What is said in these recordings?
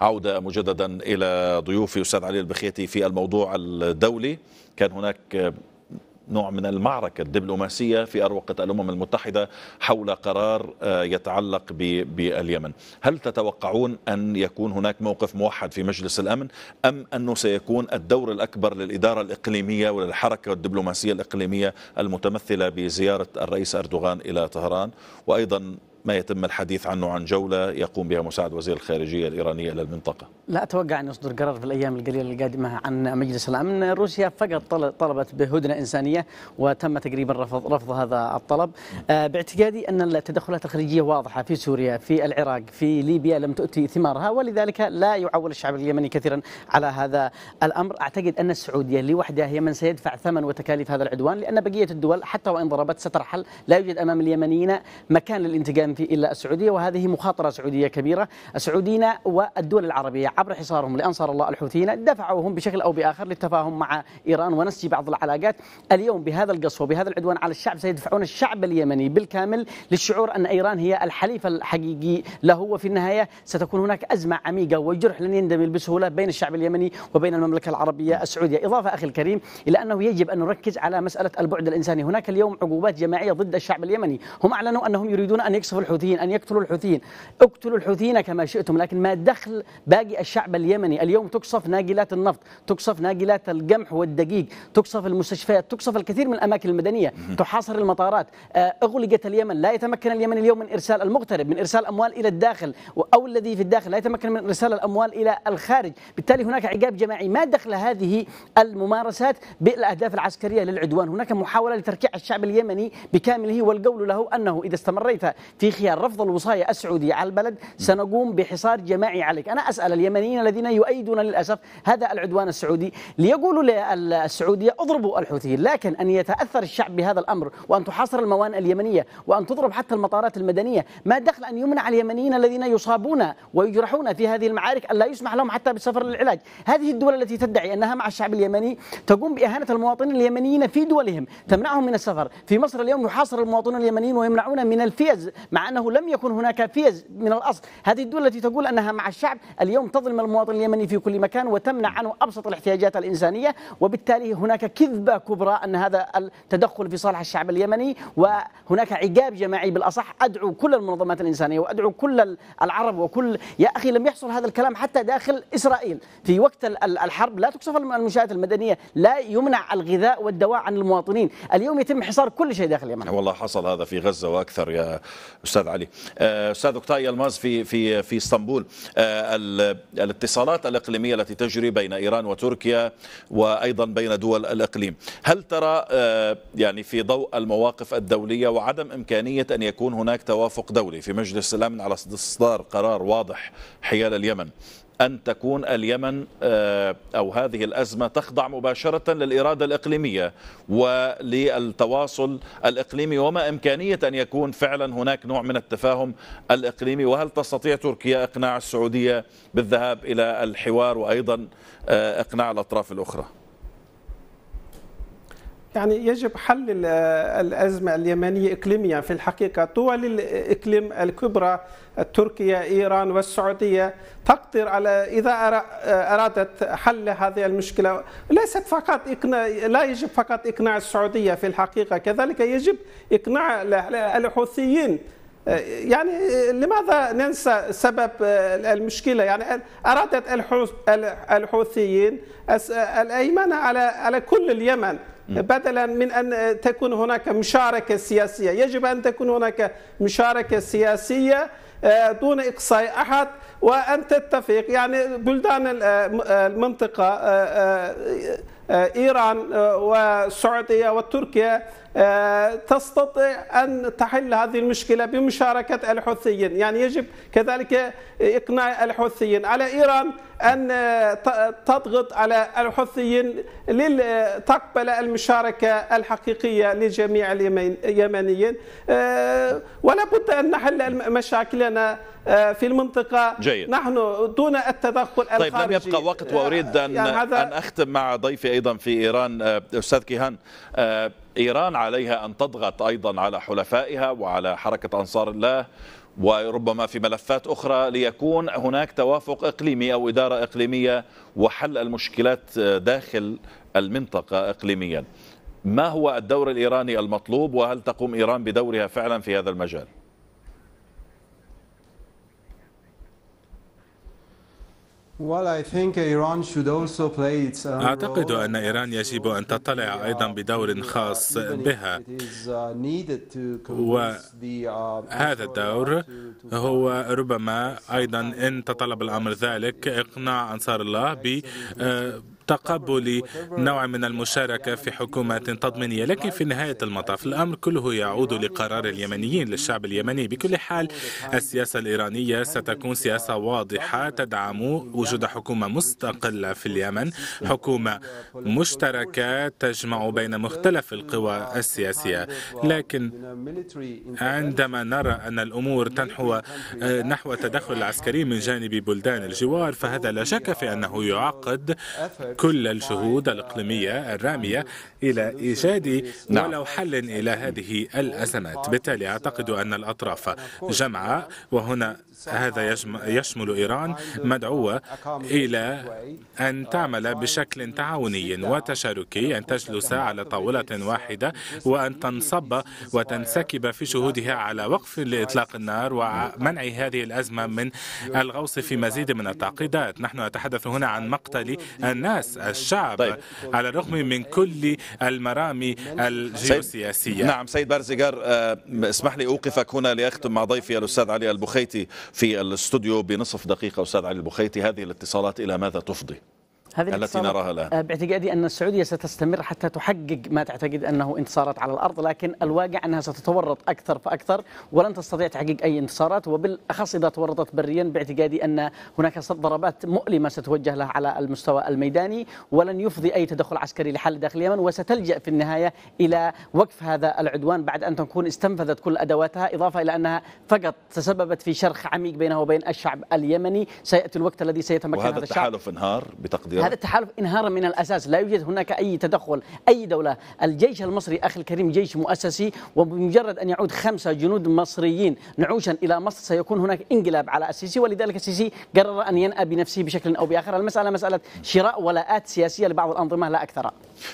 عودة مجددا إلى ضيوفي أستاذ علي البخيتي في الموضوع الدولي كان هناك نوع من المعركة الدبلوماسية في أروقة الأمم المتحدة حول قرار آه، يتعلق باليمن هل تتوقعون أن يكون هناك موقف موحد في مجلس الأمن أم أنه سيكون الدور الأكبر للإدارة الإقليمية وللحركة الدبلوماسية الإقليمية المتمثلة بزيارة الرئيس أردوغان إلى طهران وأيضا ما يتم الحديث عنه عن جولة يقوم بها مساعد وزير الخارجية الإيرانية إلى المنطقة لا أتوقع أن يصدر قرار في الأيام القليلة القادمة عن مجلس الأمن روسيا فقط طلبت بهدنة إنسانية وتم تقريبا رفض, رفض هذا الطلب آه، باعتقادي أن التدخلات الخارجية واضحة في سوريا في العراق في ليبيا لم تؤتي ثمارها ولذلك لا يعول الشعب اليمني كثيرا على هذا الأمر أعتقد أن السعودية لوحدها هي من سيدفع ثمن وتكاليف هذا العدوان لأن بقية الدول حتى وإن ضربت سترحل لا يوجد أمام اليمنيين مكان للانتقام في إلا السعودية وهذه مخاطرة سعودية كبيرة السعوديين والدول العربية عبر حصارهم لأنصار الله الحوثيين دفعوهم بشكل أو بآخر للتفاهم مع إيران ونسج بعض العلاقات اليوم بهذا القصف وبهذا العدوان على الشعب سيدفعون الشعب اليمني بالكامل للشعور أن إيران هي الحليف الحقيقي له وفي النهاية ستكون هناك أزمة عميقة وجرح لن يندمل بسهولة بين الشعب اليمني وبين المملكة العربية السعودية إضافة أخي الكريم إلى أنه يجب أن نركز على مسألة البعد الإنساني هناك اليوم عقوبات جماعية ضد الشعب اليمني هم أعلنوا أنهم يريدون أن يقصفوا الحوثيين أن يقتلوا الحوثيين اقتلوا الحوثيين كما شئتم لكن ما دخل باقي الشعب اليمني اليوم تقصف ناقلات النفط تقصف ناقلات القمح والدقيق تقصف المستشفيات تقصف الكثير من الأماكن المدنية تحاصر المطارات آه، أغلقت اليمن لا يتمكن اليمن اليوم من إرسال المغترب من إرسال أموال إلى الداخل أو الذي في الداخل لا يتمكن من إرسال الأموال إلى الخارج بالتالي هناك عقاب جماعي ما دخل هذه الممارسات بالأهداف العسكرية للعدوان هناك محاولة لتركيع الشعب اليمني بكامله والقول له أنه إذا استمريت في في خيار رفض الوصاية السعودية على البلد سنقوم بحصار جماعي عليك أنا أسأل اليمنيين الذين يؤيدون للأسف هذا العدوان السعودي ليقولوا للسعودية اضربوا الحوثيين لكن أن يتأثر الشعب بهذا الأمر وأن تحاصر الموانئ اليمنية وأن تضرب حتى المطارات المدنية ما دخل أن يمنع اليمنيين الذين يصابون ويجرحون في هذه المعارك ألا يسمح لهم حتى بالسفر للعلاج هذه الدول التي تدعي أنها مع الشعب اليمني تقوم بإهانة المواطنين اليمنيين في دولهم تمنعهم من السفر في مصر اليوم يحاصر المواطنون اليمنيين ويمنعون من الفيز مع مع أنه لم يكن هناك فيز من الأصل هذه الدول التي تقول أنها مع الشعب اليوم تظلم المواطن اليمني في كل مكان وتمنع عنه أبسط الاحتياجات الإنسانية وبالتالي هناك كذبة كبرى أن هذا التدخل في صالح الشعب اليمني وهناك عقاب جماعي بالأصح أدعو كل المنظمات الإنسانية وأدعو كل العرب وكل يا أخي لم يحصل هذا الكلام حتى داخل إسرائيل في وقت الحرب لا تكسف المنشآت المدنية لا يمنع الغذاء والدواء عن المواطنين اليوم يتم حصار كل شيء داخل اليمن والله حصل هذا في غزة وأكثر يا استاذ علي آه، استاذ اوكتاي الماز في في في اسطنبول آه، الاتصالات الاقليميه التي تجري بين ايران وتركيا وايضا بين دول الاقليم هل ترى آه، يعني في ضوء المواقف الدوليه وعدم امكانيه ان يكون هناك توافق دولي في مجلس الامن على اصدار قرار واضح حيال اليمن أن تكون اليمن آه، أو هذه الأزمة تخضع مباشرة للإرادة الإقليمية وللتواصل الإقليمي وما إمكانية أن يكون فعلا هناك نوع من التفاهم الإقليمي وهل تستطيع تركيا إقناع السعودية بالذهاب إلى الحوار وأيضا آه، إقناع الأطراف الأخرى يعني يجب حل الأزمة اليمنية إقليميا في الحقيقة دول الإقليم الكبرى تركيا إيران والسعودية تقدر على إذا أرادت حل هذه المشكلة ليست فقط إقناع لا يجب فقط إقناع السعودية في الحقيقة كذلك يجب إقناع الحوثيين يعني لماذا ننسى سبب المشكله يعني ارادت الحوثيين الايمان على على كل اليمن بدلا من ان تكون هناك مشاركه سياسيه يجب ان تكون هناك مشاركه سياسيه آه، دون اقصاء احد وان تتفق يعني بلدان آه، آه، المنطقه آه، إيران آه، والسعودية وتركيا آه، تستطيع أن تحل هذه المشكلة بمشاركة الحوثيين يعني يجب كذلك إقناع الحوثيين على إيران أن تضغط على الحوثيين لتقبل المشاركة الحقيقية لجميع اليمنيين ولا بد أن نحل مشاكلنا آه، في المنطقة جيد. نحن دون التدخل طيب الخارجي لم يبقى وقت آه، وأريد أن, يعني أن أختم مع ضيفي أيضا في إيران آه، أستاذ كيهان إيران عليها أن تضغط أيضا على حلفائها وعلى حركة أنصار الله وربما في ملفات أخرى ليكون هناك توافق إقليمي أو إدارة إقليمية وحل المشكلات داخل المنطقة إقليميا ما هو الدور الإيراني المطلوب وهل تقوم إيران بدورها فعلا في هذا المجال؟ Um, أعتقد أن إيران يجب أن تطلع أيضا بدور uh, خاص بها uh, وهذا uh, الدور هو ربما أيضا إن تطلب الأمر ذلك إقناع أنصار الله ب آه، تقبل نوع من المشاركة في حكومة تضمينية لكن في نهاية المطاف الأمر كله يعود لقرار اليمنيين للشعب اليمني بكل حال السياسة الإيرانية ستكون سياسة واضحة تدعم وجود حكومة مستقلة في اليمن حكومة مشتركة تجمع بين مختلف القوى السياسية لكن عندما نرى أن الأمور تنحو آه، نحو التدخل العسكري من جانب بلدان الجوار فهذا لا شك في أنه يعقد كل الجهود الإقليمية الرامية إلى إيجاد نعم. ولو حل إلى هذه الأزمات بالتالي أعتقد أن الأطراف جمعاء وهنا هذا يشمل إيران مدعوة إلى أن تعمل بشكل تعاوني وتشاركي أن تجلس على طاولة واحدة وأن تنصب وتنسكب في جهودها على وقف لإطلاق النار ومنع هذه الأزمة من الغوص في مزيد من التعقيدات نحن نتحدث هنا عن مقتل الناس الناس الشعب طيب. على الرغم من كل المرامي الجيوسياسية نعم سيد بارزيجار آه، اسمح لي أوقفك هنا لأختم مع ضيفي الأستاذ علي البخيتي في الاستوديو بنصف دقيقة أستاذ علي البخيتي هذه الاتصالات إلى ماذا تفضي؟ هذه التي نراها الآن آه، باعتقادي أن السعودية ستستمر حتى تحقق ما تعتقد أنه انتصارات على الأرض لكن الواقع أنها ستتورط أكثر فأكثر ولن تستطيع تحقيق أي انتصارات وبالأخص إذا تورطت بريا باعتقادي أن هناك ضربات مؤلمة ستوجه لها على المستوى الميداني ولن يفضي أي تدخل عسكري لحل داخل اليمن وستلجأ في النهاية إلى وقف هذا العدوان بعد أن تكون استنفذت كل أدواتها إضافة إلى أنها فقط تسببت في شرخ عميق بينها وبين الشعب اليمني سيأتي الوقت الذي سيتمكن هذا الشعب وهذا التحالف انهار بتقدير هذا التحالف انهار من الاساس لا يوجد هناك اي تدخل اي دوله الجيش المصري اخي الكريم جيش مؤسسي وبمجرد ان يعود خمسه جنود مصريين نعوشا الى مصر سيكون هناك انقلاب على السيسي ولذلك السيسي قرر ان ينأى بنفسه بشكل او باخر المساله مساله شراء ولاءات سياسيه لبعض الانظمه لا اكثر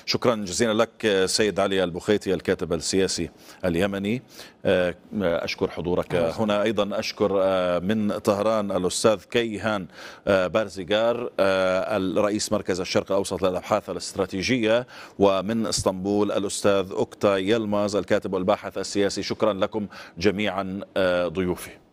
شكرا جزيلا لك سيد علي البخيتي الكاتب السياسي اليمني آه، اشكر حضورك هنا ايضا اشكر آه، من طهران الاستاذ كيهان آه، بارزيغار الرئيس رئيس مركز الشرق الأوسط للأبحاث الاستراتيجية ومن اسطنبول الأستاذ أكتا يلماز الكاتب والباحث السياسي شكرا لكم جميعا آه، ضيوفي